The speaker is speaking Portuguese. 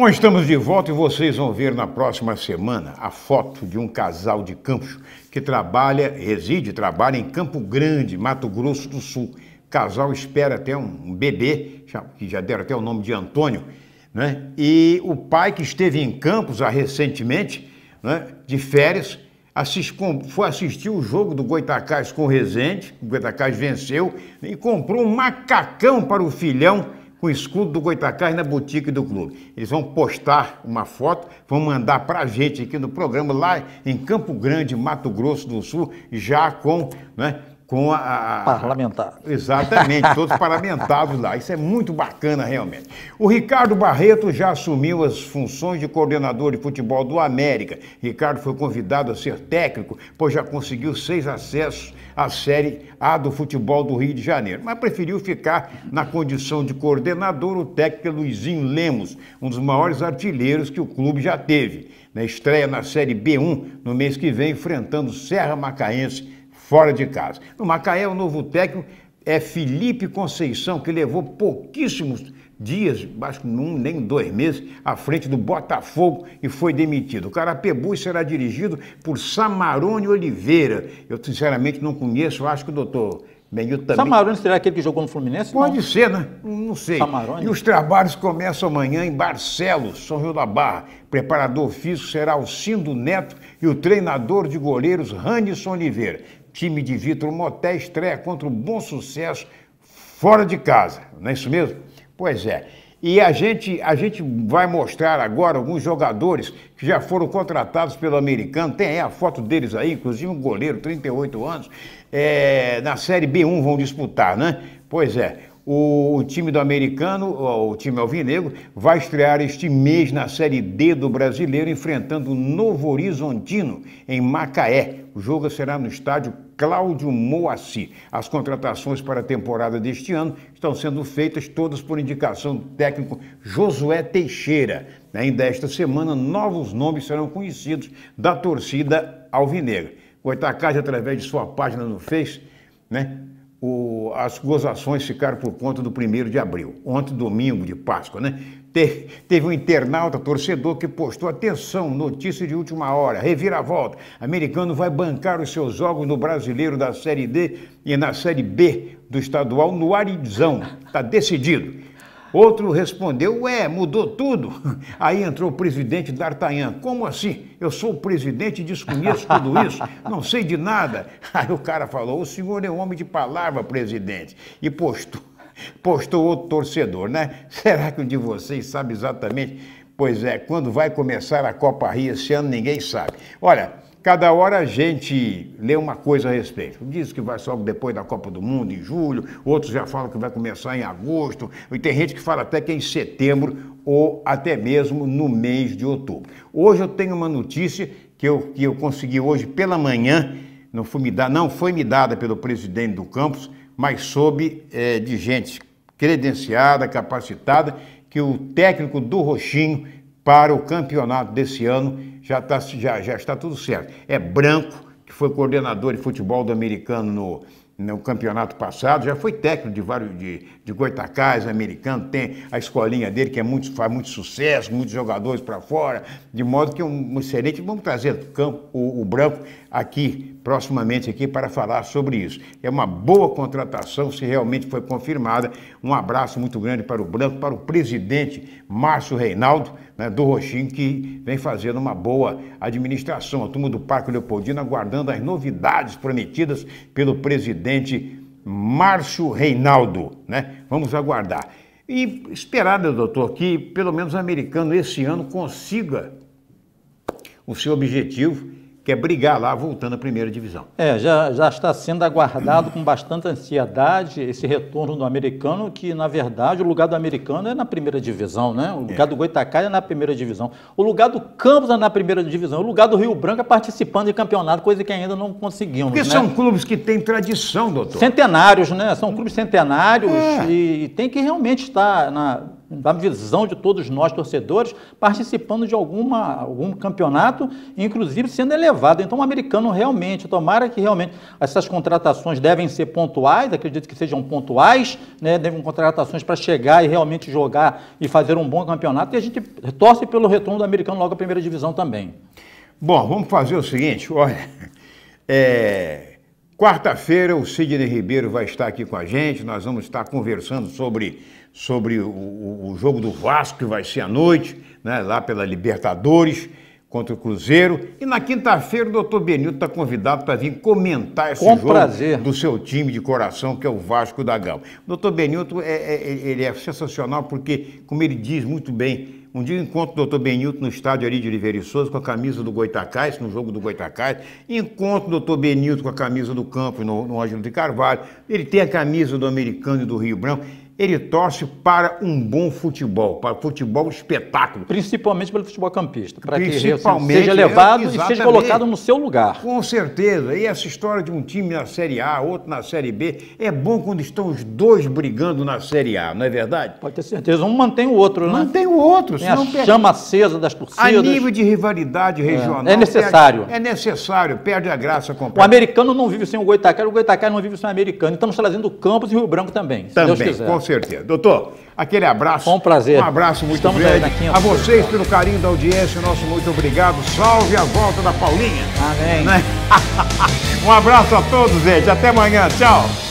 Bom, estamos de volta e vocês vão ver na próxima semana a foto de um casal de Campos que trabalha, reside, trabalha em Campo Grande, Mato Grosso do Sul. O casal espera até um bebê, que já deram até o nome de Antônio, né? E o pai que esteve em Campos há ah, recentemente, né, de férias, assist, foi assistir o jogo do Goitacás com o Rezende, o Goitacás venceu e comprou um macacão para o filhão com o escudo do Goitacás na boutique do clube. Eles vão postar uma foto, vão mandar para a gente aqui no programa, lá em Campo Grande, Mato Grosso do Sul, já com né, com a. Parlamentar. Exatamente, todos parlamentados lá. Isso é muito bacana, realmente. O Ricardo Barreto já assumiu as funções de coordenador de futebol do América. Ricardo foi convidado a ser técnico, pois já conseguiu seis acessos à Série A do futebol do Rio de Janeiro, mas preferiu ficar na condição de coordenador. O técnico é Luizinho Lemos, um dos maiores artilheiros que o clube já teve. Na estreia na Série B1, no mês que vem, enfrentando Serra Macaense fora de casa. No Macaé, o novo técnico é Felipe Conceição, que levou pouquíssimos dias, acho que um, nem dois meses, à frente do Botafogo e foi demitido. O Carapebus será dirigido por Samarone Oliveira. Eu, sinceramente, não conheço, acho que o doutor Menil também. Samarone será aquele que jogou no Fluminense? Pode não? ser, né? Não sei. Samarone. E os trabalhos começam amanhã em Barcelos, São Rio da Barra. Preparador físico será o Cindo Neto e o treinador de goleiros Ranison Oliveira. Time de Vitor Moté estreia contra o Bom Sucesso fora de casa. Não é isso mesmo? Pois é. E a gente, a gente vai mostrar agora alguns jogadores que já foram contratados pelo americano. Tem a foto deles aí, inclusive um goleiro, 38 anos, é, na Série B1 vão disputar, né? Pois é. O time do americano, o time alvinegro, vai estrear este mês na Série D do brasileiro, enfrentando o Novo Horizontino, em Macaé. O jogo será no estádio Cláudio Moacir. As contratações para a temporada deste ano estão sendo feitas todas por indicação do técnico Josué Teixeira. Ainda esta semana, novos nomes serão conhecidos da torcida alvinegra. O Itacage, através de sua página no Face, né, o, as gozações ficaram por conta do 1 de abril, ontem, domingo de Páscoa, né? Te, teve um internauta torcedor que postou: atenção, notícia de última hora, reviravolta. Americano vai bancar os seus jogos no brasileiro da Série D e na Série B do estadual no Arizão. Está decidido. Outro respondeu: Ué, mudou tudo. Aí entrou o presidente D'Artagnan: Como assim? Eu sou o presidente e desconheço tudo isso, não sei de nada. Aí o cara falou: O senhor é um homem de palavra, presidente. E postou, postou outro torcedor, né? Será que um de vocês sabe exatamente? Pois é, quando vai começar a Copa Rio esse ano, ninguém sabe. Olha. Cada hora a gente lê uma coisa a respeito. Diz que vai só depois da Copa do Mundo, em julho, outros já falam que vai começar em agosto, e tem gente que fala até que é em setembro ou até mesmo no mês de outubro. Hoje eu tenho uma notícia que eu, que eu consegui hoje pela manhã, não foi, me dar, não foi me dada pelo presidente do campus, mas soube é, de gente credenciada, capacitada, que o técnico do Roxinho para o campeonato desse ano, já, tá, já, já está tudo certo. É Branco, que foi coordenador de futebol do americano no, no campeonato passado, já foi técnico de vários de, de Goitacás, americano, tem a escolinha dele que é muito, faz muito sucesso, muitos jogadores para fora, de modo que um, um excelente, vamos trazer o, campo, o, o branco aqui proximamente aqui para falar sobre isso. É uma boa contratação, se realmente foi confirmada. Um abraço muito grande para o Branco, para o presidente Márcio Reinaldo, né, do Roxinho, que vem fazendo uma boa administração. A turma do Parque Leopoldino aguardando as novidades prometidas pelo presidente Márcio Reinaldo. Né? Vamos aguardar. E esperar, meu né, doutor, que pelo menos o americano esse ano consiga o seu objetivo é brigar lá, voltando à primeira divisão. É, já, já está sendo aguardado com bastante ansiedade esse retorno do americano, que na verdade o lugar do americano é na primeira divisão, né? O lugar é. do Goitacai é na primeira divisão. O lugar do Campos é na primeira divisão. O lugar do Rio Branco é participando de campeonato, coisa que ainda não conseguimos. Porque né? são clubes que têm tradição, doutor. Centenários, né? São clubes centenários é. e, e tem que realmente estar na da visão de todos nós torcedores, participando de alguma, algum campeonato, inclusive sendo elevado. Então, o americano realmente, tomara que realmente essas contratações devem ser pontuais, acredito que sejam pontuais, né? devem contratações para chegar e realmente jogar e fazer um bom campeonato. E a gente torce pelo retorno do americano logo à primeira divisão também. Bom, vamos fazer o seguinte, olha, é, Quarta-feira o Sidney Ribeiro vai estar aqui com a gente, nós vamos estar conversando sobre, sobre o, o jogo do Vasco, que vai ser à noite, né, lá pela Libertadores contra o Cruzeiro. E na quinta-feira o doutor Benilto está convidado para vir comentar esse Com jogo prazer. do seu time de coração, que é o Vasco da Gama. O doutor Benilto é, é, ele é sensacional porque, como ele diz muito bem, um dia eu encontro o doutor Benilton no estádio ali de Oliveira e Souza com a camisa do Goitacás, no jogo do Goitacás. Encontro o doutor Benilton com a camisa do Campo no, no Ângelo de Carvalho. Ele tem a camisa do Americano e do Rio Branco ele torce para um bom futebol, para futebol espetáculo. Principalmente pelo futebol campista, para que seja levado e seja colocado no seu lugar. Com certeza. E essa história de um time na Série A, outro na Série B, é bom quando estão os dois brigando na Série A, não é verdade? Pode ter certeza. Um mantém o outro, né? Mantém o outro. Tem a chama acesa das torcidas. A nível de rivalidade regional. É, é necessário. Perde... é necessário, perde a graça completa. O americano não vive sem o Goitacá, o Goitacá não vive sem o americano. Estamos trazendo o Campos e o Rio Branco também, se também, Deus quiser. Com certeza. Doutor, aquele abraço. Com um prazer. Um abraço muito Estamos grande. Aí, a vocês pelo carinho da audiência, nosso muito obrigado. Salve a volta da Paulinha. Amém. Né? um abraço a todos, gente. Até amanhã. Tchau.